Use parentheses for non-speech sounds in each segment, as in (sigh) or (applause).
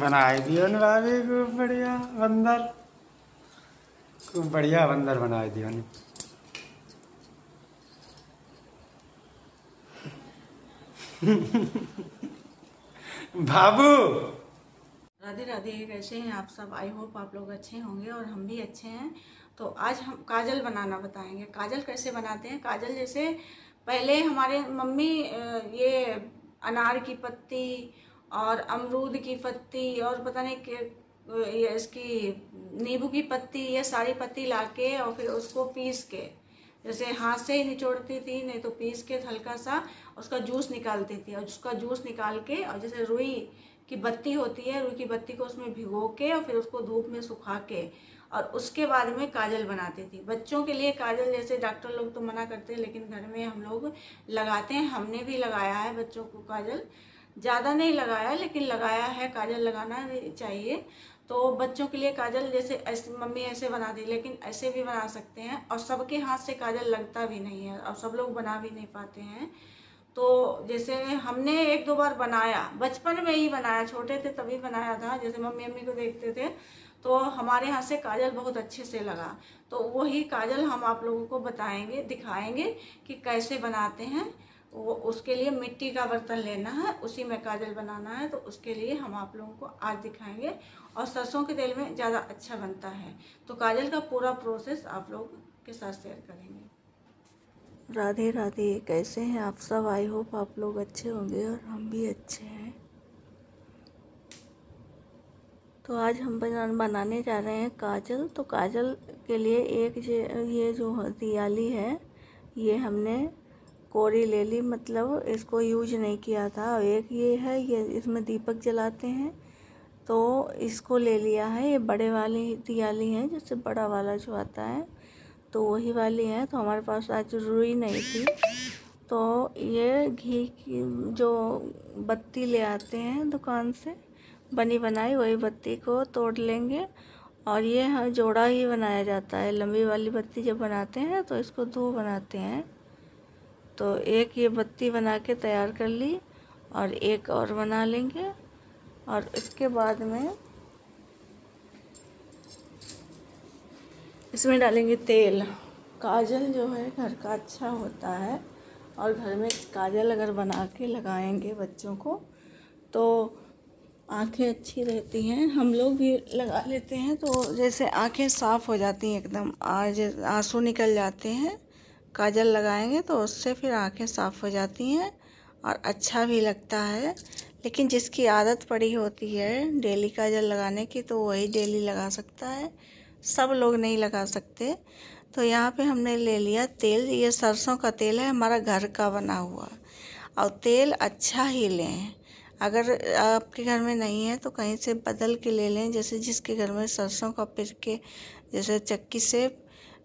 बनाए दियो ने भाभी बढ़िया बंदर को बढ़िया बंदर बनाए दियो ने (laughs) बाबू राधे राधे कैसे हैं आप सब आई होप आप लोग अच्छे होंगे और हम भी अच्छे हैं तो आज हम काजल बनाना बताएंगे काजल कैसे बनाते हैं काजल जैसे पहले हमारे मम्मी ये अनार की पत्ती और अमरूद की पत्ती और पता नहीं ये इसकी नींबू की पत्ती ये सारी पत्ती ला के और फिर उसको पीस के जैसे हाथ से ही निचोड़ती थी नहीं तो पीस के हल्का सा उसका जूस निकालती थी और उसका जूस निकाल के और जैसे रुई की बत्ती होती है रुई की बत्ती को उसमें भिगो के और फिर उसको धूप में सुखा के और उसके बाद में काजल बनाती थी बच्चों के लिए काजल जैसे डॉक्टर लोग तो मना करते हैं लेकिन घर में हम लोग लगाते हैं हमने भी लगाया है बच्चों को काजल ज़्यादा नहीं लगाया लेकिन लगाया है काजल लगाना चाहिए तो बच्चों के लिए काजल जैसे ऐसे मम्मी ऐसे बना दी लेकिन ऐसे भी बना सकते हैं और सबके हाथ से काजल लगता भी नहीं है और सब लोग बना भी नहीं पाते हैं तो जैसे हमने एक दो बार बनाया बचपन में ही बनाया छोटे थे तभी बनाया था जैसे मम्मी अम्मी को देखते थे तो हमारे यहाँ से काजल बहुत अच्छे से लगा तो वही काजल हम आप लोगों को बताएंगे दिखाएंगे कि कैसे बनाते हैं वो उसके लिए मिट्टी का बर्तन लेना है उसी में काजल बनाना है तो उसके लिए हम आप लोगों को आज दिखाएंगे और सरसों के तेल में ज़्यादा अच्छा बनता है तो काजल का पूरा प्रोसेस आप लोग के साथ शेयर करेंगे राधे राधे कैसे हैं आप सब आई होप आप लोग अच्छे होंगे और हम भी अच्छे हैं तो आज हम बनाने जा रहे हैं काजल तो काजल के लिए एक ये जो दियाली है ये हमने कोरी ले ली मतलब इसको यूज नहीं किया था एक ये है ये इसमें दीपक जलाते हैं तो इसको ले लिया है ये बड़े वाली दियाली हैं जिससे बड़ा वाला जो आता है तो वही वाली है तो हमारे पास आज रुई नहीं थी तो ये घी की जो बत्ती ले आते हैं दुकान से बनी बनाई वही बत्ती को तोड़ लेंगे और ये जोड़ा ही बनाया जाता है लंबी वाली बत्ती जब बनाते हैं तो इसको दो बनाते हैं तो एक ये बत्ती बना के तैयार कर ली और एक और बना लेंगे और इसके बाद में इसमें डालेंगे तेल काजल जो है घर का अच्छा होता है और घर में काजल अगर बना के लगाएंगे बच्चों को तो आंखें अच्छी रहती हैं हम लोग भी लगा लेते हैं तो जैसे आंखें साफ़ हो जाती हैं एकदम आज आंसू निकल जाते हैं काजल लगाएंगे तो उससे फिर आंखें साफ़ हो जाती हैं और अच्छा भी लगता है लेकिन जिसकी आदत पड़ी होती है डेली काजल लगाने की तो वही डेली लगा सकता है सब लोग नहीं लगा सकते तो यहाँ पे हमने ले लिया तेल ये सरसों का तेल है हमारा घर का बना हुआ और तेल अच्छा ही लें अगर आपके घर में नहीं है तो कहीं से बदल के ले लें जैसे जिसके घर में सरसों का पिर के जैसे चक्की से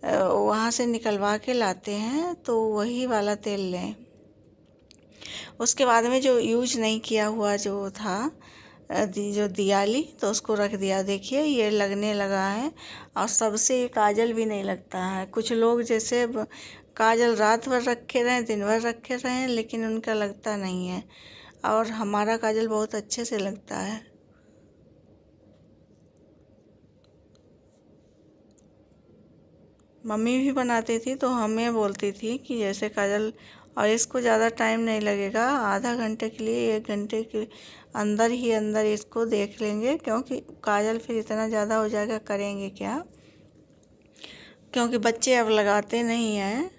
वहाँ से निकलवा के लाते हैं तो वही वाला तेल लें उसके बाद में जो यूज नहीं किया हुआ जो था जो दियाली तो उसको रख दिया देखिए ये लगने लगा है और सबसे ये काजल भी नहीं लगता है कुछ लोग जैसे काजल रात भर रखे रहें दिन भर रखे रहें लेकिन उनका लगता नहीं है और हमारा काजल बहुत अच्छे से लगता है मम्मी भी बनाती थी तो हमें बोलती थी कि जैसे काजल और इसको ज़्यादा टाइम नहीं लगेगा आधा घंटे के लिए एक घंटे के अंदर ही अंदर इसको देख लेंगे क्योंकि काजल फिर इतना ज़्यादा हो जाएगा करेंगे क्या क्योंकि बच्चे अब लगाते नहीं हैं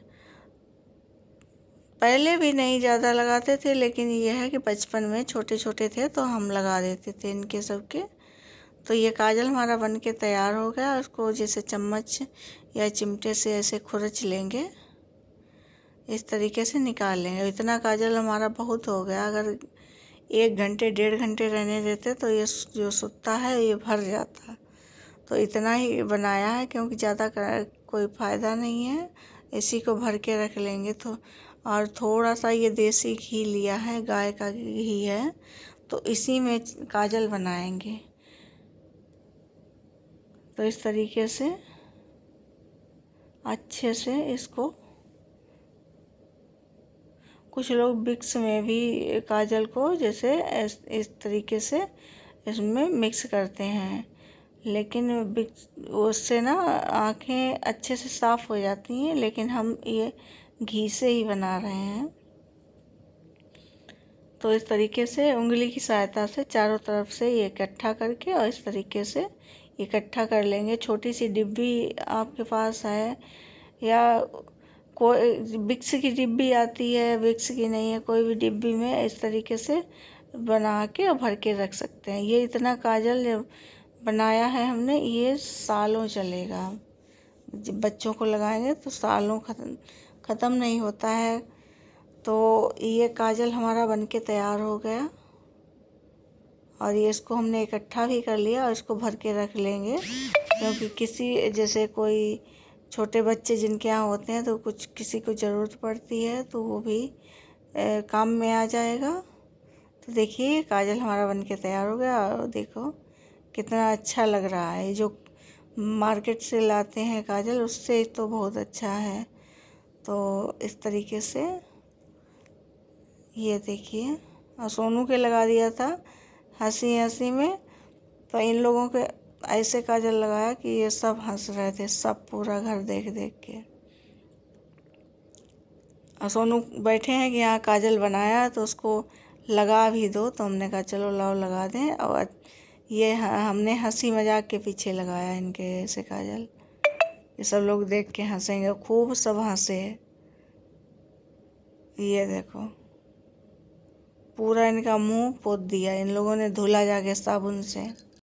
पहले भी नहीं ज़्यादा लगाते थे लेकिन यह है कि बचपन में छोटे छोटे थे तो हम लगा देते थे इनके सबके तो ये काजल हमारा बन के तैयार हो गया उसको जैसे चम्मच या चिमटे से ऐसे खुरच लेंगे इस तरीके से निकाल लेंगे इतना काजल हमारा बहुत हो गया अगर एक घंटे डेढ़ घंटे रहने देते तो ये जो सुत्ता है ये भर जाता तो इतना ही बनाया है क्योंकि ज़्यादा कोई फ़ायदा नहीं है इसी को भर के रख लेंगे तो और थोड़ा सा ये देसी घी लिया है गाय का घी है तो इसी में काजल बनाएंगे तो इस तरीके से अच्छे से इसको कुछ लोग बिक्स में भी काजल को जैसे इस तरीके से इसमें मिक्स करते हैं लेकिन बिक्स उससे ना आँखें अच्छे से साफ़ हो जाती हैं लेकिन हम ये घी से ही बना रहे हैं तो इस तरीके से उंगली की सहायता से चारों तरफ से ये इकट्ठा करके और इस तरीके से इकट्ठा कर लेंगे छोटी सी डिब्बी आपके पास है या कोई विक्स की डिब्बी आती है विक्स की नहीं है कोई भी डिब्बी में इस तरीके से बना के और भर के रख सकते हैं ये इतना काजल बनाया है हमने ये सालों चलेगा जब बच्चों को लगाएंगे तो सालों ख़त्म ख़त्म नहीं होता है तो ये काजल हमारा बन के तैयार हो गया और ये इसको हमने इकट्ठा भी कर लिया और इसको भर के रख लेंगे क्योंकि किसी जैसे कोई छोटे बच्चे जिनके यहाँ होते हैं तो कुछ किसी को ज़रूरत पड़ती है तो वो भी ए, काम में आ जाएगा तो देखिए काजल हमारा बन के तैयार हो गया और देखो कितना अच्छा लग रहा है जो मार्केट से लाते हैं काजल उससे तो बहुत अच्छा है तो इस तरीके से ये देखिए और सोनू के लगा दिया था हंसी हंसी में तो इन लोगों के ऐसे काजल लगाया कि ये सब हंस रहे थे सब पूरा घर देख देख के और सोनू बैठे हैं कि यहाँ काजल बनाया तो उसको लगा भी दो तो हमने कहा चलो लाओ लगा दें और ये हमने हंसी मजाक के पीछे लगाया इनके ऐसे काजल ये सब लोग देख के हंसेंगे खूब सब हंसे ये देखो पूरा इनका मुंह पोत दिया इन लोगों ने धुला जाके साबुन से